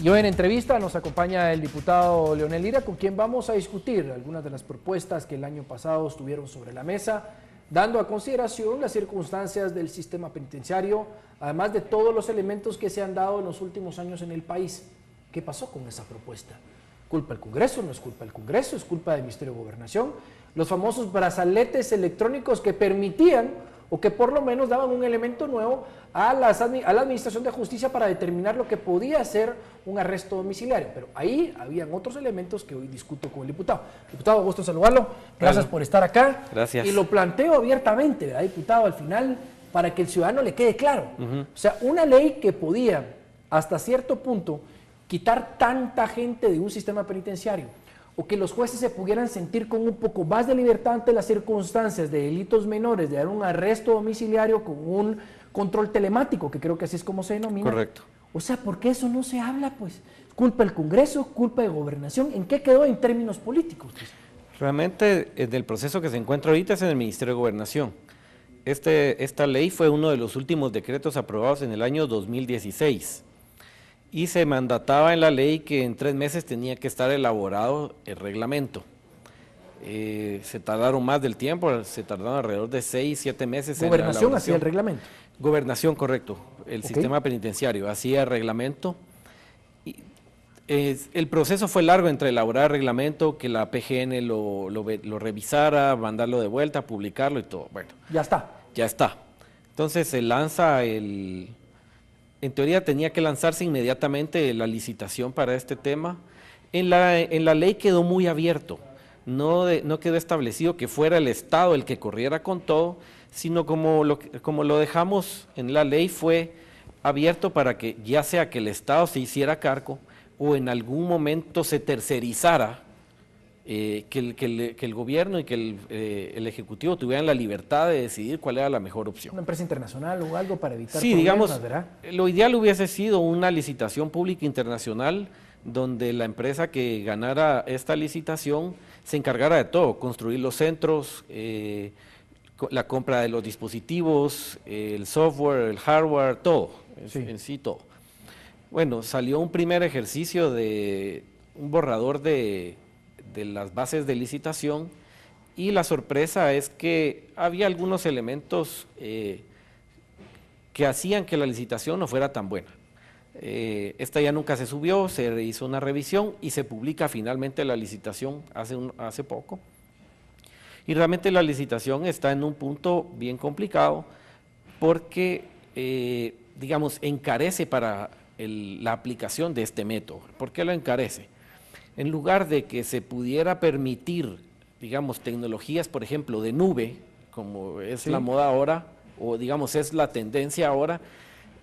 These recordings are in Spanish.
Y en entrevista nos acompaña el diputado Leonel Lira, con quien vamos a discutir algunas de las propuestas que el año pasado estuvieron sobre la mesa, dando a consideración las circunstancias del sistema penitenciario, además de todos los elementos que se han dado en los últimos años en el país. ¿Qué pasó con esa propuesta? ¿Culpa el Congreso? ¿No es culpa del Congreso? ¿Es culpa del Ministerio de Gobernación? Los famosos brazaletes electrónicos que permitían o que por lo menos daban un elemento nuevo a, la Administración de Justicia para determinar lo que podía ser un arresto domiciliario. Pero ahí habían otros elementos que hoy discuto con el diputado. Diputado, gusto saludarlo. Gracias por estar acá. Gracias. Y lo planteo abiertamente, ¿verdad, diputado? Al final, para que el ciudadano le quede claro. O sea, una ley que podía, hasta cierto punto, quitar tanta gente de un sistema penitenciario o que los jueces se pudieran sentir con un poco más de libertad ante las circunstancias de delitos menores, de dar un arresto domiciliario con un control telemático, que creo que así es como se denomina. Correcto. O sea, ¿por qué eso no se habla? Pues culpa del Congreso, culpa de gobernación, ¿en qué quedó en términos políticos? Realmente en el proceso que se encuentra ahorita es en el Ministerio de Gobernación. Este, esta ley fue uno de los últimos decretos aprobados en el año 2016 y se mandataba en la ley que en tres meses tenía que estar elaborado el reglamento. Eh, se tardaron más del tiempo, se tardaron alrededor de seis, siete meses. Gobernación hacía el reglamento. Gobernación, correcto. El sistema penitenciario hacía el reglamento. el proceso fue largo entre elaborar el reglamento, que la PGN lo, lo, revisara, mandarlo de vuelta, publicarlo y todo. Bueno. Ya está. Ya está. Entonces se lanza el, en teoría tenía que lanzarse inmediatamente la licitación para este tema. En la, ley quedó muy abierto, no, no, quedó establecido que fuera el Estado el que corriera con todo, sino como como lo dejamos en la ley fue abierto para que ya sea que el Estado se hiciera cargo o en algún momento se tercerizara eh, que, el, gobierno y que eh, el, Ejecutivo tuvieran la libertad de decidir cuál era la mejor opción. Una empresa internacional o algo para evitar. Sí, digamos, lo ideal hubiese sido una licitación pública internacional donde la empresa que ganara esta licitación se encargara de todo, construir los centros, eh, la compra de los dispositivos, el software, el hardware, todo, en sí todo. Bueno, salió un primer ejercicio de un borrador de de las bases de licitación y la sorpresa es que había algunos elementos eh, que hacían que la licitación no fuera tan buena. Eh, esta ya nunca se subió, se hizo una revisión y se publica finalmente la licitación hace, hace poco. Y realmente la licitación está en un punto bien complicado porque, eh, digamos, encarece para la aplicación de este método. ¿Por qué lo encarece? en lugar de que se pudiera permitir, digamos, tecnologías, por ejemplo, de nube, como es la moda ahora, o digamos es la tendencia ahora,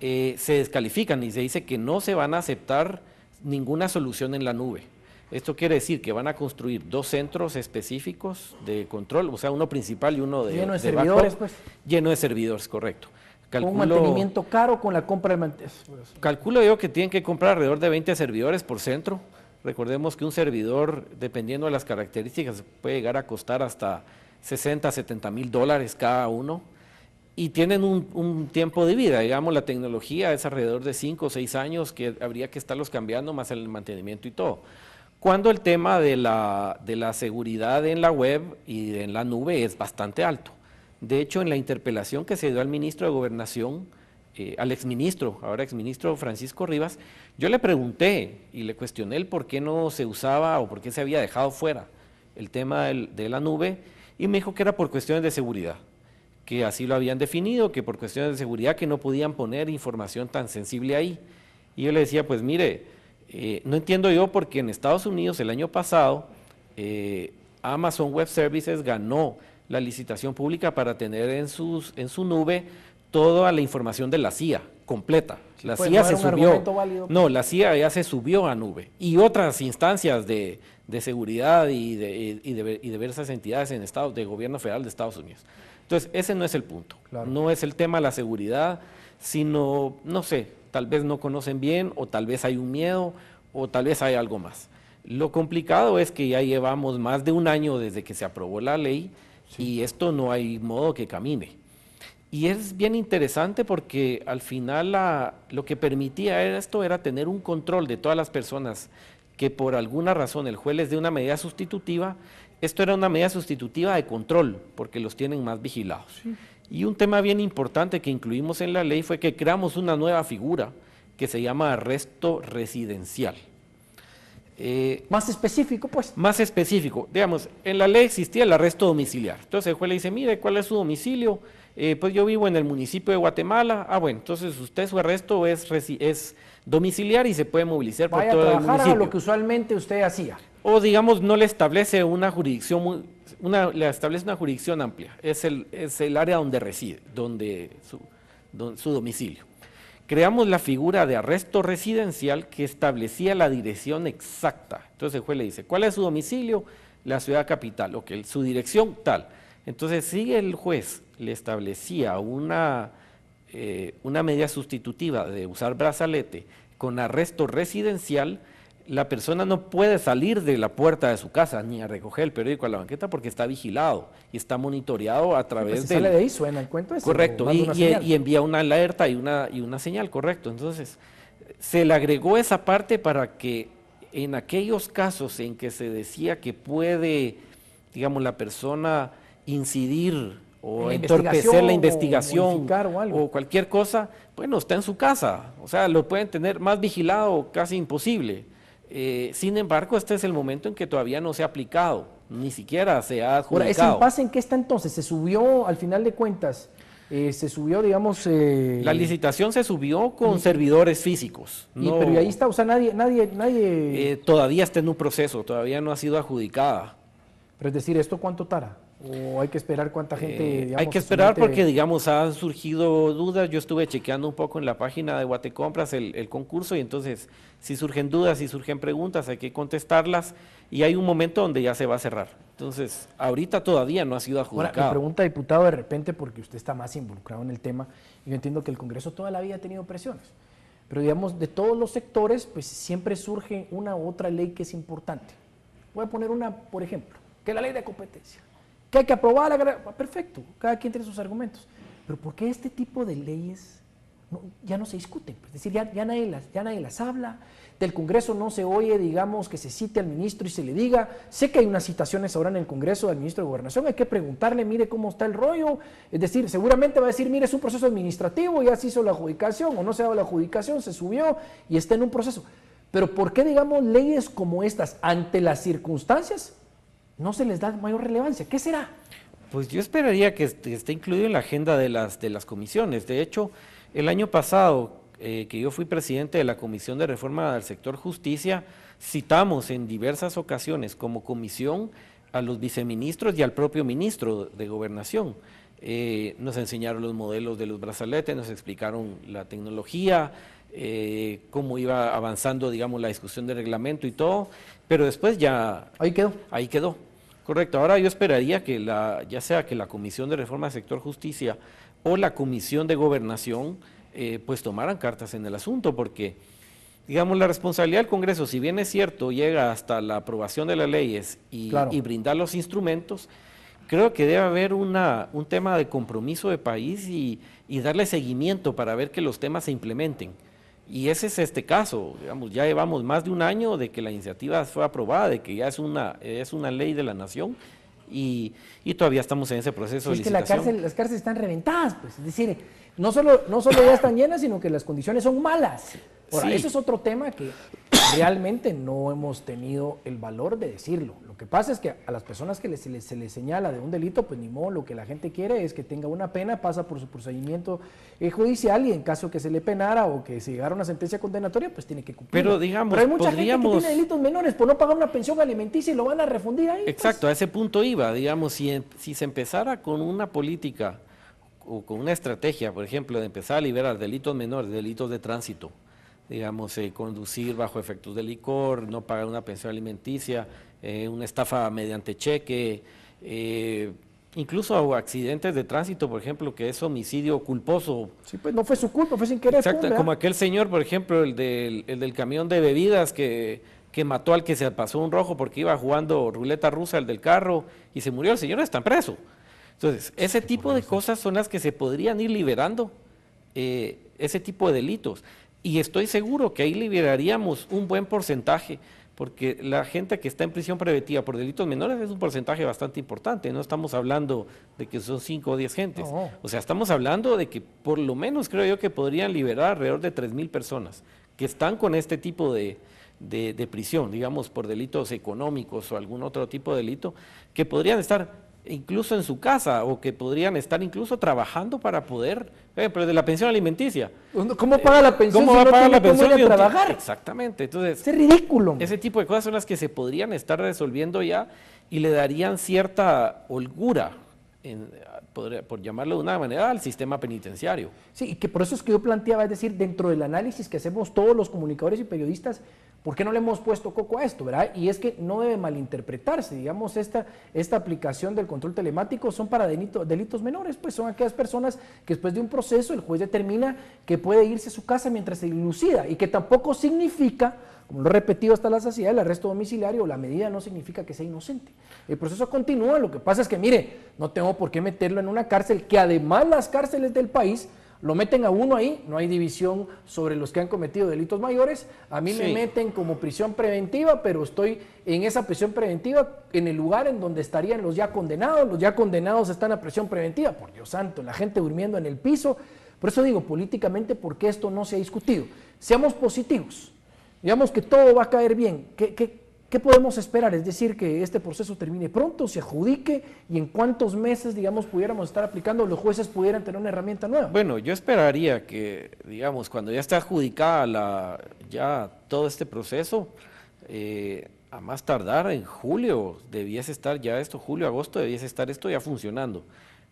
eh, se descalifican y se dice que no se van a aceptar ninguna solución en la nube. Esto quiere decir que van a construir dos centros específicos de control, o sea, uno principal y uno de... Lleno de, servidores, pues. Lleno de servidores, correcto. con un mantenimiento caro con la compra de mantenimiento. Pues. Calculo yo que tienen que comprar alrededor de 20 servidores por centro Recordemos que un servidor, dependiendo de las características, puede llegar a costar hasta 60, 70 mil dólares cada uno y tienen un, tiempo de vida. Digamos, la tecnología es alrededor de 5 o 6 años que habría que estarlos cambiando más el mantenimiento y todo. Cuando el tema de la, de la seguridad en la web y en la nube es bastante alto. De hecho, en la interpelación que se dio al ministro de Gobernación, eh, al exministro, ahora exministro Francisco Rivas, yo le pregunté y le cuestioné por qué no se usaba o por qué se había dejado fuera el tema de la nube y me dijo que era por cuestiones de seguridad, que así lo habían definido, que por cuestiones de seguridad que no podían poner información tan sensible ahí. Y yo le decía, pues mire, eh, no entiendo yo porque en Estados Unidos el año pasado eh, Amazon Web Services ganó la licitación pública para tener en su nube toda la información de la CIA completa. La pues, CIA no se subió. Pues. No, la CIA ya se subió a nube. Y otras instancias de, seguridad y de, diversas entidades en de gobierno federal de Estados Unidos. Entonces, ese no es el punto. No es el tema de la seguridad, sino, no sé, tal vez no conocen bien, o tal vez hay un miedo, o tal vez hay algo más. Lo complicado es que ya llevamos más de un año desde que se aprobó la ley y esto no hay modo que camine. Y es bien interesante porque al final lo que permitía esto era tener un control de todas las personas que por alguna razón el juez les dé una medida sustitutiva. Esto era una medida sustitutiva de control porque los tienen más vigilados. Y un tema bien importante que incluimos en la ley fue que creamos una nueva figura que se llama arresto residencial. Eh, más específico, pues. Más específico. Digamos, en la ley existía el arresto domiciliar. Entonces el juez le dice, mire, ¿cuál es su domicilio? Eh, pues yo vivo en el municipio de Guatemala, ah bueno, entonces usted su arresto es, es domiciliar y se puede movilizar por todo la el municipio. lo que usualmente usted hacía. O digamos, no le establece una jurisdicción, una, le establece una jurisdicción amplia, es el, es el área donde reside, donde su, su domicilio. Creamos la figura de arresto residencial que establecía la dirección exacta. Entonces el juez le dice, ¿cuál es su domicilio? La ciudad capital, ok, su dirección tal. Entonces sigue el juez le establecía una, eh, una medida sustitutiva de usar brazalete con arresto residencial, la persona no puede salir de la puerta de su casa ni a recoger el periódico a la banqueta porque está vigilado y está monitoreado a través de... Sale de ahí, suena el cuento Correcto, y, y, envía una alerta y una, y una señal, correcto. Entonces, se le agregó esa parte para que en aquellos casos en que se decía que puede, digamos, la persona incidir o entorpecer la investigación o, cualquier cosa, bueno, está en su casa, o sea, lo pueden tener más vigilado, casi imposible. Eh, sin embargo, este es el momento en que todavía no se ha aplicado, ni siquiera se ha adjudicado. Ahora, ¿ese impasse en qué está entonces? ¿Se subió al final de cuentas? Eh, se subió, digamos... Eh, la licitación se subió con servidores físicos. Y, Pero ahí está, o sea, nadie... nadie, nadie... todavía está en un proceso, todavía no ha sido adjudicada. Pero es decir, ¿esto cuánto tara ¿O hay que esperar cuánta gente? Eh, hay que esperar porque, digamos, han surgido dudas. Yo estuve chequeando un poco en la página de Guatecompras el, el concurso y entonces, si surgen dudas, si surgen preguntas, hay que contestarlas y hay un momento donde ya se va a cerrar. Entonces, ahorita todavía no ha sido adjudicado. Ahora, la pregunta, diputado, de repente, porque usted está más involucrado en el tema, yo entiendo que el Congreso toda la vida ha tenido presiones, pero digamos, de todos los sectores, pues siempre surge una u otra ley que es importante. Voy a poner una, por ejemplo, que es la ley de competencia que hay que aprobar Perfecto, cada quien tiene sus argumentos. Pero ¿por qué este tipo de leyes ya no se discuten? Es decir, ya, nadie las, ya nadie las habla. Del Congreso no se oye, digamos, que se cite al ministro y se le diga. Sé que hay unas citaciones ahora en el Congreso del ministro de Gobernación, hay que preguntarle, mire cómo está el rollo. Es decir, seguramente va a decir, mire, es un proceso administrativo, ya se hizo la adjudicación o no se ha dado la adjudicación, se subió y está en un proceso. Pero ¿por qué, digamos, leyes como estas, ante las circunstancias, no se les da mayor relevancia. ¿Qué será? Pues yo esperaría que esté incluido en la agenda de las, de las comisiones. De hecho, el año pasado, eh, que yo fui presidente de la Comisión de Reforma del Sector Justicia, citamos en diversas ocasiones como comisión a los viceministros y al propio ministro de Gobernación. Eh, nos enseñaron los modelos de los brazaletes, nos explicaron la tecnología, eh, cómo iba avanzando, digamos, la discusión de reglamento y todo, pero después ya... Ahí quedó. Ahí quedó. Correcto. Ahora yo esperaría que la, ya sea que la Comisión de Reforma del Sector Justicia o la Comisión de Gobernación, eh, pues tomaran cartas en el asunto, porque digamos, la responsabilidad del Congreso, si bien es cierto, llega hasta la aprobación de las leyes y, brindar los instrumentos, creo que debe haber una, un tema de compromiso de país y, y darle seguimiento para ver que los temas se implementen. Y ese es este caso, digamos, ya llevamos más de un año de que la iniciativa fue aprobada, de que ya es una, es una ley de la nación y, todavía estamos en ese proceso. de es que la cárcel, las cárceles están reventadas, pues, es decir, no solo, no ya están llenas, sino que las condiciones son malas. Ahora, eso es otro tema que realmente no hemos tenido el valor de decirlo. Lo que pasa es que a las personas que se les señala de un delito, pues ni modo, lo que la gente quiere es que tenga una pena, pasa por su procedimiento eh, judicial y en caso que se le penara o que se llegara una sentencia condenatoria, pues tiene que cumplir. Pero digamos, hay mucha gente que tiene delitos menores por no pagar una pensión alimenticia y lo van a refundir ahí. Pues. Exacto, a ese punto iba, digamos, si, si se empezara con una política o con una estrategia, por ejemplo, de empezar a liberar delitos menores, delitos de tránsito, digamos, eh, conducir bajo efectos de licor, no pagar una pensión alimenticia, eh, una estafa mediante cheque, eh, incluso accidentes de tránsito, por ejemplo, que es homicidio culposo. Sí, pues no fue su culpa, fue sin querer. Pues, Exacto, como aquel señor, por ejemplo, el del, camión de bebidas que, mató al que se pasó un rojo porque iba jugando ruleta rusa, el del carro, y se murió, el señor está preso. Entonces, ese tipo de cosas son las que se podrían ir liberando, ese tipo de delitos. Y estoy seguro que ahí liberaríamos un buen porcentaje, porque la gente que está en prisión preventiva por delitos menores es un porcentaje bastante importante. No estamos hablando de que son 5 o 10 gentes. O sea, estamos hablando de que por lo menos creo yo que podrían liberar alrededor de 3 mil personas que están con este tipo de, de, de prisión, digamos, por delitos económicos o algún otro tipo de delito, que podrían estar incluso en su casa o que podrían estar incluso trabajando para poder, eh, pero de la pensión alimenticia. ¿Cómo paga la pensión? va a pagar la pensión? trabajar? Exactamente. Entonces, es ridículo. Ese tipo de cosas son las que se podrían estar resolviendo ya y le darían cierta holgura Ah, por, llamarlo de una manera, al sistema penitenciario. Sí, y que por eso es que yo planteaba, es decir, dentro del análisis que hacemos todos los comunicadores y periodistas, ¿por qué no le hemos puesto coco a esto, verdad? Y es que no debe malinterpretarse, digamos, esta, esta aplicación del control telemático son para delitos menores, pues son aquellas personas que después de un proceso el juez determina que puede irse a su casa mientras se dilucida, y que tampoco significa como lo he repetido hasta la saciedad, el arresto domiciliario la medida no significa que sea inocente. El proceso continúa, lo que pasa es que, mire, no tengo por qué meterlo en una cárcel, que además las cárceles del país lo meten a uno ahí, no hay división sobre los que han cometido delitos mayores. A mí me meten como prisión preventiva, pero estoy en esa prisión preventiva en el lugar en donde estarían los ya condenados. Los ya condenados están a prisión preventiva, por Dios santo, la gente durmiendo en el piso. Por eso digo, políticamente, ¿por qué esto no se ha discutido? Seamos positivos digamos que todo va a caer bien, ¿qué, podemos esperar? Es decir, que este proceso termine pronto, se adjudique y en cuántos meses, digamos, pudiéramos estar aplicando, los jueces pudieran tener una herramienta nueva. Bueno, yo esperaría que, digamos, cuando ya esté adjudicada la, ya todo este proceso, eh, a más tardar en julio, debiese estar ya esto, julio, agosto, debiese estar esto ya funcionando.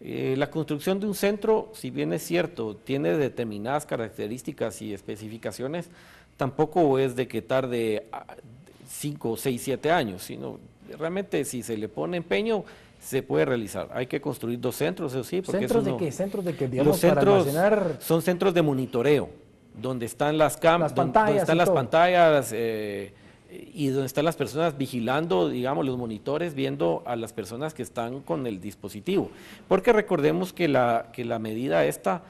Eh, la construcción de un centro, si bien es cierto, tiene determinadas características y especificaciones, tampoco es de que tarde 5, 6, 7 años, sino realmente si se le pone empeño se puede realizar. Hay que construir dos centros, eso sí. Porque ¿Centros de qué? ¿Centros de que son centros de monitoreo, donde están las cámaras, donde, están las pantallas eh, y donde están las personas vigilando, digamos, los monitores, viendo a las personas que están con el dispositivo. Porque recordemos que la, que la medida esta...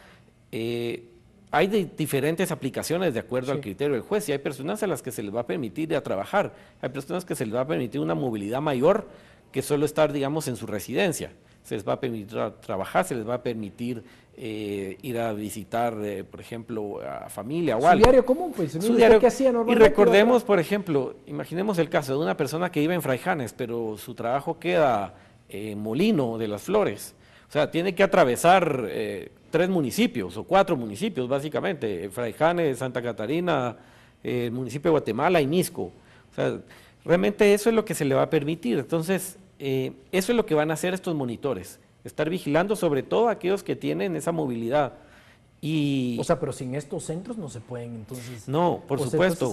Eh, hay diferentes aplicaciones de acuerdo al criterio del juez y hay personas a las que se les va a permitir ir a trabajar, hay personas que se les va a permitir una movilidad mayor que solo estar, digamos, en su residencia. Se les va a permitir trabajar, se les va a permitir eh, ir a visitar, eh, por ejemplo, a familia o ¿Su Un diario común? Pues, un diario? Que hacía normalmente y recordemos, por ejemplo, imaginemos el caso de una persona que vive en Fraijanes, pero su trabajo queda en eh, Molino de las Flores. O sea, tiene que atravesar tres municipios o cuatro municipios básicamente, Fraijane, Santa Catarina, eh, el municipio de Guatemala y Nisco. O sea, realmente eso es lo que se le va a permitir. Entonces, eh, eso es lo que van a hacer estos monitores, estar vigilando sobre todo a aquellos que tienen esa movilidad y, o sea, pero sin estos centros no se pueden, entonces. No, por supuesto.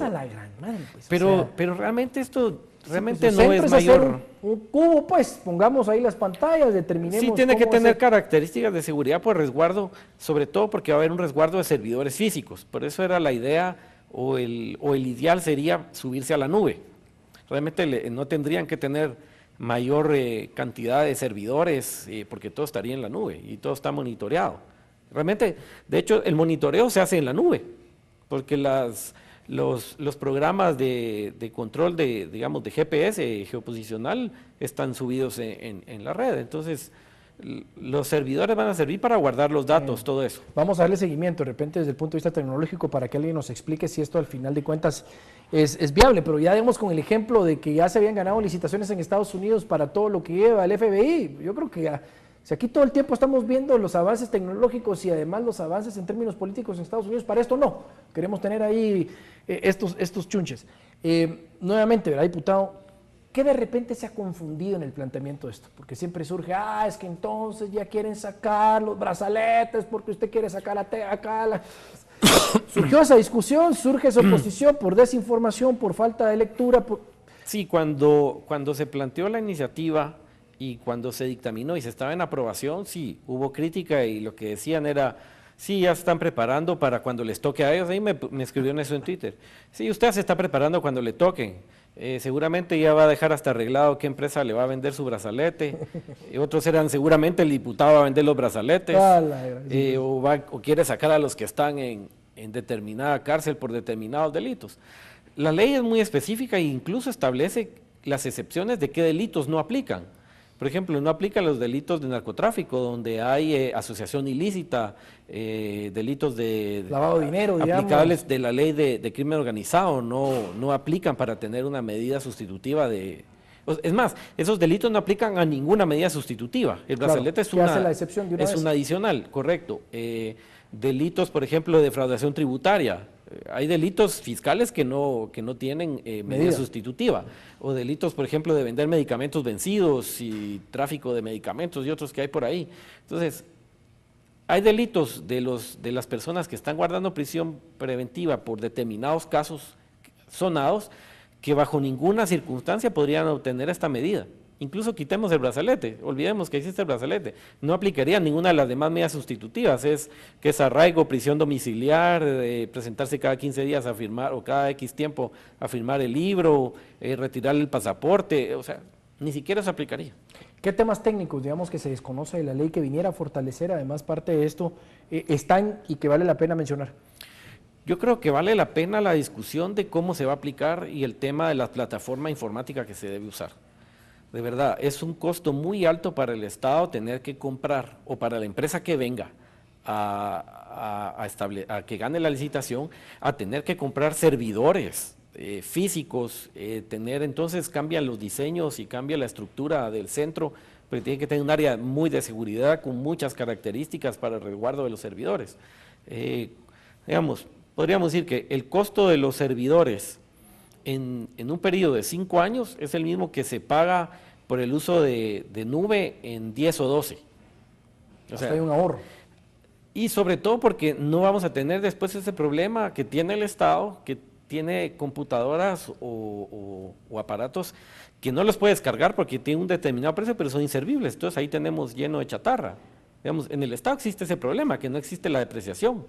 pero, pero realmente esto pues, realmente no es mayor. Un, cubo, pues, pongamos ahí las pantallas, determinemos. Sí, tiene que tener características de seguridad por resguardo, sobre todo porque va a haber un resguardo de servidores físicos. Por eso era la idea o el, o el ideal sería subirse a la nube. Realmente no tendrían que tener mayor eh, cantidad de servidores eh, porque todo estaría en la nube y todo está monitoreado. Realmente, de hecho, el monitoreo se hace en la nube, porque las, los, programas de, control de, digamos, de GPS geoposicional están subidos en, la red. Entonces, los servidores van a servir para guardar los datos, mm. todo eso. Vamos a darle seguimiento, de repente, desde el punto de vista tecnológico, para que alguien nos explique si esto al final de cuentas es, es viable. Pero ya vemos con el ejemplo de que ya se habían ganado licitaciones en Estados Unidos para todo lo que lleva el FBI. Yo creo que ya si aquí todo el tiempo estamos viendo los avances tecnológicos y además los avances en términos políticos en Estados Unidos, para esto no. Queremos tener ahí eh, estos, estos chunches. Eh, nuevamente, ¿verdad, diputado? ¿Qué de repente se ha confundido en el planteamiento de esto? Porque siempre surge, ah, es que entonces ya quieren sacar los brazaletes porque usted quiere sacar la tea acá. Surgió esa discusión, surge esa oposición por desinformación, por falta de lectura. Sí, cuando, cuando se planteó la iniciativa y cuando se dictaminó y se estaba en aprobación, sí, hubo crítica y lo que decían era, sí, ya se están preparando para cuando les toque a ellos, ahí me, escribió en eso en Twitter, sí, usted se está preparando cuando le toquen, eh, seguramente ya va a dejar hasta arreglado qué empresa le va a vender su brazalete, otros eran seguramente el diputado va a vender los brazaletes, ah, eh, o, quiere sacar a los que están en, en determinada cárcel por determinados delitos. La ley es muy específica e incluso establece las excepciones de qué delitos no aplican. Por ejemplo, no aplica los delitos de narcotráfico, donde hay eh, asociación ilícita, eh, delitos de... Lavado dinero, Aplicables de la ley de, crimen organizado, no, no aplican para tener una medida sustitutiva de... Es más, esos delitos no aplican a ninguna medida sustitutiva. El brazalete es, una, es una adicional, correcto. Eh, delitos, por ejemplo, de defraudación tributaria, hay delitos fiscales que no, que no tienen eh, medida, sustitutiva, o delitos, por ejemplo, de vender medicamentos vencidos y tráfico de medicamentos y otros que hay por ahí. Entonces, hay delitos de, los, de las personas que están guardando prisión preventiva por determinados casos sonados que bajo ninguna circunstancia podrían obtener esta medida. Incluso quitemos el brazalete, olvidemos que existe el brazalete. No aplicaría ninguna de las demás medidas sustitutivas, es que es arraigo, prisión domiciliar, eh, presentarse cada 15 días a firmar o cada X tiempo a firmar el libro, eh, retirar el pasaporte, o sea, ni siquiera se aplicaría. ¿Qué temas técnicos, digamos, que se desconoce de la ley que viniera a fortalecer, además parte de esto, eh, están y que vale la pena mencionar? Yo creo que vale la pena la discusión de cómo se va a aplicar y el tema de la plataforma informática que se debe usar. De verdad, es un costo muy alto para el Estado tener que comprar o para la empresa que venga a, a que gane la licitación, a tener que comprar servidores eh, físicos, eh, tener entonces cambian los diseños y cambia la estructura del centro, pero tiene que tener un área muy de seguridad con muchas características para el resguardo de los servidores. Eh, digamos, podríamos decir que el costo de los servidores en, un periodo de cinco años es el mismo que se paga por el uso de, nube en 10 o 12. O sea, hay un ahorro. Y sobre todo porque no vamos a tener después ese problema que tiene el Estado, que tiene computadoras o, aparatos que no los puede descargar porque tiene un determinado precio, pero son inservibles. Entonces ahí tenemos lleno de chatarra. Digamos, en el Estado existe ese problema, que no existe la depreciación.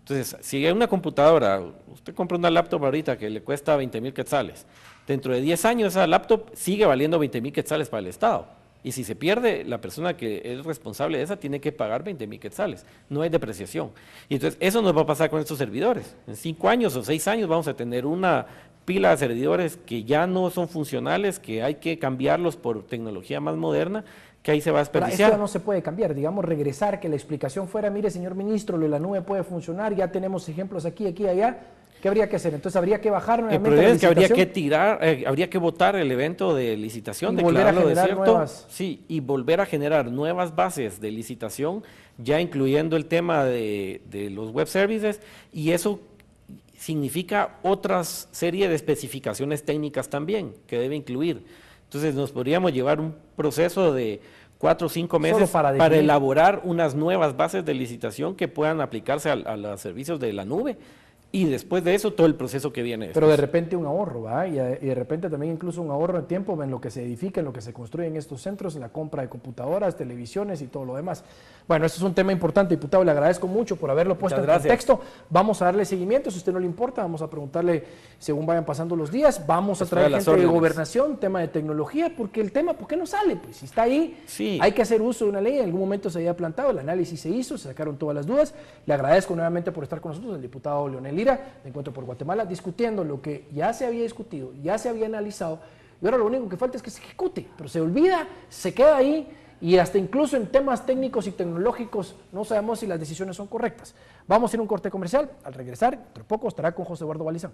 Entonces, si hay una computadora, usted compra una laptop ahorita que le cuesta 20 mil quetzales, dentro de 10 años esa laptop sigue valiendo 20 mil quetzales para el Estado. Y si se pierde, la persona que es responsable de esa tiene que pagar 20 mil quetzales. No hay depreciación. Y entonces, eso nos va a pasar con estos servidores. En 5 años o 6 años vamos a tener una pila de servidores que ya no son funcionales, que hay que cambiarlos por tecnología más moderna que ahí se va a desperdiciar. esto no se puede cambiar, digamos, regresar, que la explicación fuera, mire, señor ministro, lo de la nube puede funcionar, ya tenemos ejemplos aquí, aquí, allá, ¿qué habría que hacer? Entonces habría que bajar nuevamente El problema habría que tirar, eh, habría que votar el evento de licitación, de volver a generar nuevas. sí, y volver a generar nuevas bases de licitación, ya incluyendo el tema de, de los web services, y eso significa otra serie de especificaciones técnicas también que debe incluir. Entonces nos podríamos llevar un proceso de cuatro o cinco meses para, elaborar unas nuevas bases de licitación que puedan aplicarse a los servicios de la nube y después de eso todo el proceso que viene. Pero de repente un ahorro, ¿va? Eh, y, de repente también incluso un ahorro de tiempo en lo que se edifica, en lo que se construyen estos centros, en la compra de computadoras, televisiones y todo lo demás. Bueno, esto es un tema importante, diputado. Le agradezco mucho por haberlo puesto en el texto. Vamos a darle seguimiento, si usted no le importa, vamos a preguntarle según vayan pasando los días. Vamos a traer gente de gobernación, tema de tecnología, porque el tema, ¿por qué no sale? Pues si está ahí, hay que hacer uso de una ley. En algún momento se había plantado, el análisis se hizo, se sacaron todas las dudas. Le agradezco nuevamente por estar con nosotros, el diputado Leonel me encuentro por Guatemala, discutiendo lo que ya se había discutido, ya se había analizado, y ahora lo único que falta es que se ejecute, pero se olvida, se queda ahí, y hasta incluso en temas técnicos y tecnológicos no sabemos si las decisiones son correctas. Vamos a ir a un corte comercial, al regresar, entre poco estará con José Eduardo Balizán.